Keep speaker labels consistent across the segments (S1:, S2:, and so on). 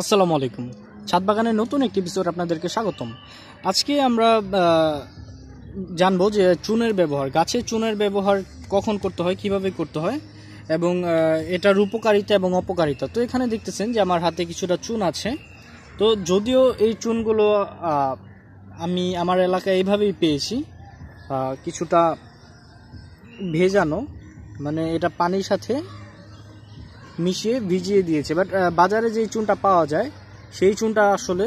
S1: আসসালামু আলাইকুম ছাদ বাগানের নতুন একটি বিষয় আপনাদেরকে স্বাগতম আজকে আমরা জানবো যে চুনের ব্যবহার গাছে চুনের ব্যবহার কখন করতে হয় কিভাবে করতে হয় এবং এটার উপকারিতা এবং অপকারিতা তো এখানে দেখতেছেন যে আমার হাতে কিছুটা চুন আছে তো যদিও এই চুনগুলো আমি আমার এলাকায় এইভাবেই পেয়েছি কিছুটা ভেজানো মানে এটা পানির সাথে মিশিয়ে ভিজিয়ে দিয়েছে বাট বাজারে যে চুনটা পাওয়া যায় সেই চুনটা আসলে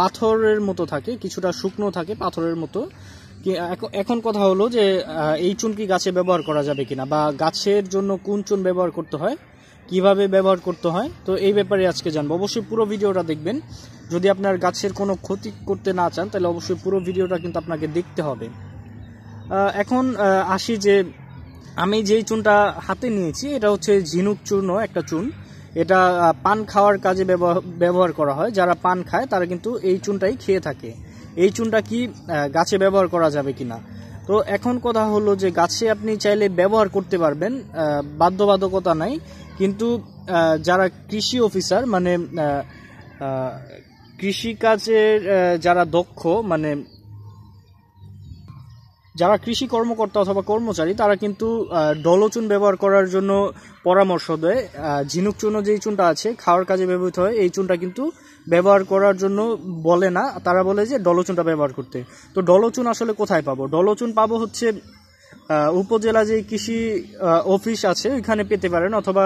S1: পাথরের মতো থাকে কিছুটা শুকনো থাকে পাথরের মতো এখন কথা হলো যে এই চুন কি গাছে ব্যবহার করা যাবে কিনা বা গাছের জন্য কোন চুন ব্যবহার করতে হয় কিভাবে ব্যবহার করতে হয় তো এই ব্যাপারে আজকে জানবো অবশ্যই পুরো ভিডিওটা দেখবেন যদি আপনার গাছের কোনো ক্ষতি করতে না চান তাহলে অবশ্যই পুরো ভিডিওটা কিন্তু আপনাকে দেখতে হবে এখন আসি যে আমি যেই চুনটা হাতে নিয়েছি এটা হচ্ছে ঝিনুক চূর্ণ একটা চুন এটা পান খাওয়ার কাজে ব্যবহার করা হয় যারা পান খায় তারা কিন্তু এই চুনটাই খেয়ে থাকে এই চুনটা কি গাছে ব্যবহার করা যাবে কি না তো এখন কথা হলো যে গাছে আপনি চাইলে ব্যবহার করতে পারবেন বাধ্যবাধকতা নাই কিন্তু যারা কৃষি অফিসার মানে কৃষিকাজের যারা দক্ষ মানে যারা কৃষি কর্মকর্তা অথবা কর্মচারী তারা কিন্তু ডলোচুন ব্যবহার করার জন্য পরামর্শ দেয় ঝিনুক চুনো যেই চুনটা আছে খাওয়ার কাজে ব্যবহৃত হয় এই চুনটা কিন্তু ব্যবহার করার জন্য বলে না তারা বলে যে ডলোচুনটা ব্যবহার করতে তো ডলোচুন আসলে কোথায় পাবো ডলোচুন পাবো হচ্ছে উপজেলা যে কৃষি অফিস আছে ওইখানে পেতে পারেন অথবা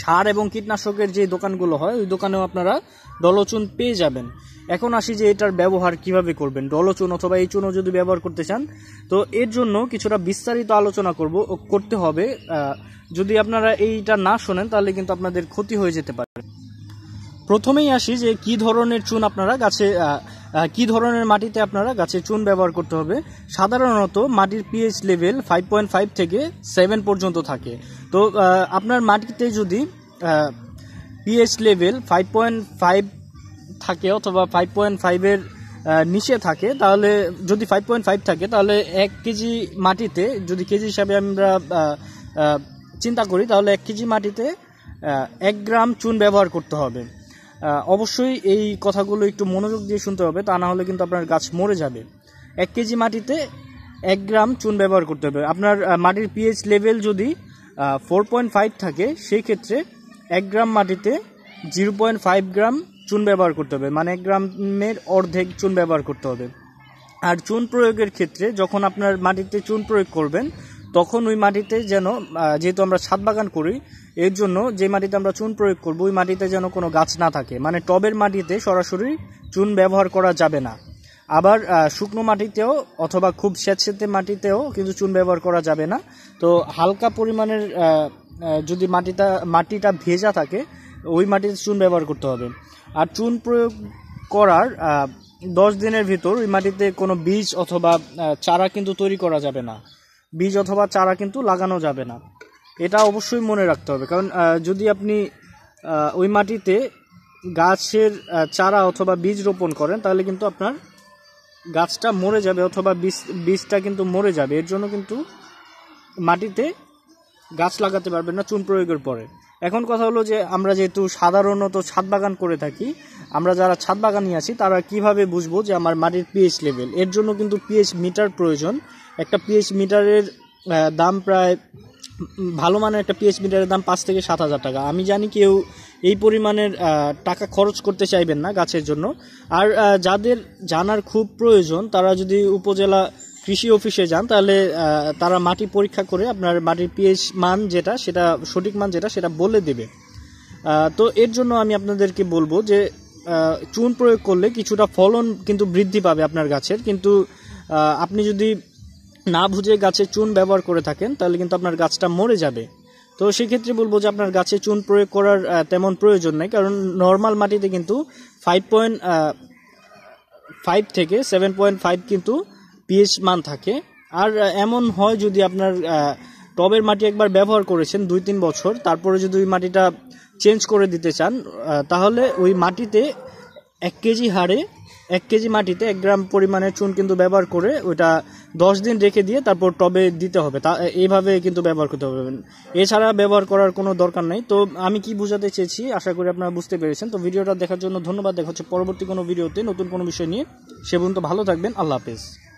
S1: সার এবং কীটনাশকের যে দোকানগুলো হয় ওই দোকানেও আপনারা ডলোচুন পেয়ে যাবেন এখন আসি যে এটার ব্যবহার কিভাবে করবেন ডলোচুন অথবা এই চুনও যদি ব্যবহার করতে চান তো এর জন্য কিছুটা বিস্তারিত আলোচনা করব করতে হবে যদি আপনারা এইটা না শোনেন তাহলে কিন্তু আপনাদের ক্ষতি হয়ে যেতে পারে প্রথমেই আসি যে কি ধরনের চুন আপনারা গাছে কি ধরনের মাটিতে আপনারা গাছে চুন ব্যবহার করতে হবে সাধারণত মাটির pH level five point five থেকে সেভেন পর্যন্ত থাকে তো আপনার মাটিতে যদি pH level five point five থাকে অথবা ফাইভ পয়েন্ট ফাইভের নিচে থাকে তাহলে যদি ফাইভ পয়েন্ট ফাইভ থাকে তাহলে এক কেজি মাটিতে যদি কেজি হিসাবে আমরা চিন্তা করি তাহলে এক কেজি মাটিতে এক গ্রাম চুন ব্যবহার করতে হবে অবশ্যই এই কথাগুলো একটু মনোযোগ দিয়ে শুনতে হবে তা না হলে কিন্তু আপনার গাছ মরে যাবে এক কেজি মাটিতে এক গ্রাম চুন ব্যবহার করতে হবে আপনার মাটির পিএইচ লেভেল যদি ফোর পয়েন্ট ফাইভ থাকে সেই ক্ষেত্রে এক গ্রাম মাটিতে জিরো পয়েন্ট ফাইভ গ্রাম চুন ব্যবহার করতে হবে মানে এক গ্রামের অর্ধেক চুন ব্যবহার করতে হবে আর চুন প্রয়োগের ক্ষেত্রে যখন আপনার মাটিতে চুন প্রয়োগ করবেন তখন ওই মাটিতে যেন যেহেতু আমরা ছাদ বাগান করি এর জন্য যে মাটিতে আমরা চুন প্রয়োগ করব ওই মাটিতে যেন কোনো গাছ না থাকে মানে টবের মাটিতে সরাসরি চুন ব্যবহার করা যাবে না আবার শুকনো মাটিতেও অথবা খুব স্যাঁতস্যাঁতে মাটিতেও কিন্তু চুন ব্যবহার করা যাবে না তো হালকা পরিমাণের যদি মাটিটা মাটিটা ভেজা থাকে ওই মাটিতে চুন ব্যবহার করতে হবে আর চুন প্রয়োগ করার দশ দিনের ভিতর ওই মাটিতে কোনো বীজ অথবা চারা কিন্তু তৈরি করা যাবে না বীজ অথবা চারা কিন্তু লাগানো যাবে না এটা অবশ্যই মনে রাখতে হবে কারণ যদি আপনি ওই মাটিতে গাছের চারা অথবা বীজ রোপণ করেন তাহলে কিন্তু আপনার গাছটা মরে যাবে অথবা বীজ বীজটা কিন্তু মরে যাবে এর জন্য কিন্তু মাটিতে গাছ লাগাতে পারবেন না চুন প্রয়োগের পরে এখন কথা হলো যে আমরা যেহেতু সাধারণত ছাদ বাগান করে থাকি আমরা যারা ছাদ বাগানি আছি তারা কিভাবে বুঝবো যে আমার মাটির পিএইচ লেভেল এর জন্য কিন্তু পিএইচ মিটার প্রয়োজন একটা পিএইচ মিটারের দাম প্রায় ভালো মানের একটা পিএইচ মিটারের দাম পাঁচ থেকে সাত হাজার টাকা আমি জানি কেউ এই পরিমাণের টাকা খরচ করতে চাইবেন না গাছের জন্য আর যাদের জানার খুব প্রয়োজন তারা যদি উপজেলা কৃষি অফিসে যান তাহলে তারা মাটি পরীক্ষা করে আপনার মাটির পিএইচ মান যেটা সেটা সঠিক মান যেটা সেটা বলে দেবে তো এর জন্য আমি আপনাদেরকে বলবো যে চুন প্রয়োগ করলে কিছুটা ফলন কিন্তু বৃদ্ধি পাবে আপনার গাছের কিন্তু আপনি যদি না বুঝে গাছে চুন ব্যবহার করে থাকেন তাহলে কিন্তু আপনার গাছটা মরে যাবে তো সেক্ষেত্রে বলবো যে আপনার গাছে চুন প্রয়োগ করার তেমন প্রয়োজন নেই কারণ নর্মাল মাটিতে কিন্তু ফাইভ পয়েন্ট ফাইভ থেকে সেভেন পয়েন্ট ফাইভ কিন্তু পিএইচ মান থাকে আর এমন হয় যদি আপনার টবের মাটি একবার ব্যবহার করেছেন দুই তিন বছর তারপরে যদি ওই মাটিটা চেঞ্জ করে দিতে চান তাহলে ওই মাটিতে এক কেজি হারে এক কেজি মাটিতে এক গ্রাম পরিমাণে চুন কিন্তু ব্যবহার করে ওইটা দশ দিন রেখে দিয়ে তারপর টবে দিতে হবে তা এইভাবে কিন্তু ব্যবহার করতে হবে এছাড়া ব্যবহার করার কোনো দরকার নেই তো আমি কি বুঝাতে চেয়েছি আশা করি আপনারা বুঝতে পেরেছেন তো ভিডিওটা দেখার জন্য ধন্যবাদ দেখা হচ্ছে পরবর্তী কোনো ভিডিওতে নতুন কোনো বিষয় নিয়ে সে পর্যন্ত ভালো থাকবেন আল্লাহ হাফেজ